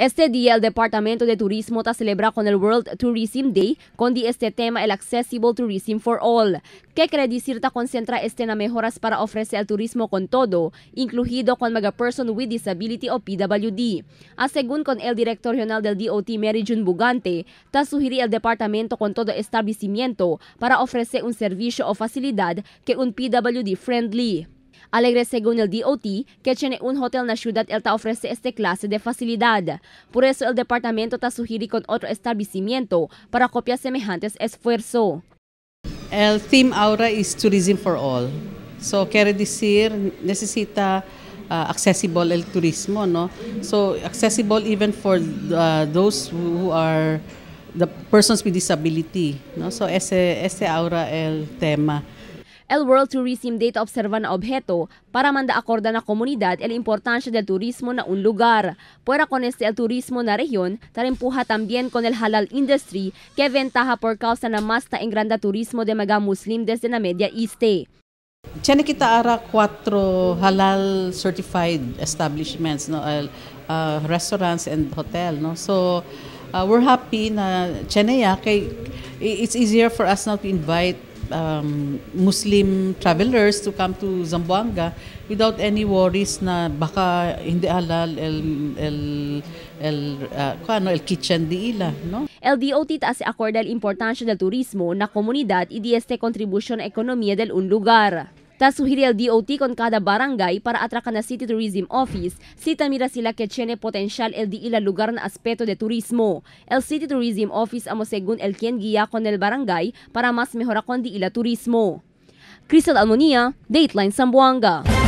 Este día el Departamento de Turismo está celebrando con el World Tourism Day con este tema el Accessible Tourism for All, que quiere decir que concentra este en mejoras para ofrecer el turismo con todo, incluido con mega person with disability o PWD. Ah, según con el director regional del DOT Mary June Bugante, está sugiriendo el departamento con todo establecimiento para ofrecer un servicio o facilidad que un PWD friendly. Alegre según el DOT que tiene un Hotel en la ciudad Elta ofrece este clase de facilidad. Por eso el departamento está sugiere con otro establecimiento para copiar semejantes esfuerzo. El theme ahora es Tourism for All. So quiere decir, necesita uh, accessible el turismo, no? So accessible even for uh, those who are the persons with disability, no? So ese, ese ahora el tema. El World Tourism Data observa na objeto para manda acorda na komunidad el importancia del turismo na un lugar. Puera con este el turismo na región, tarimpuja tambien con el halal industry, que ventaja por causa na mas ta engranda turismo de mga muslim desde na Media este. Tiyan kita ara 4 halal certified establishments, no, uh, restaurants and hotel, no. So uh, we're happy na tiyan kay it's easier for us now to invite um, Muslim travelers to come to Zamboanga without any worries na baka hindi halal el el el uh, ano, el kitchen di ila, no? LDOT ta si acordal importansya del turismo na komunidad y di este contribución a del un lugar. Tasuhiri al DOT con cada barangay para atracan na City Tourism Office si mira sila que tiene potencial el di ila e lugar na aspeto de turismo. El City Tourism Office amo segun el quien guía con el barangay para mas mejora con di ila turismo. Crystal Almonia, Dateline Sambuanga.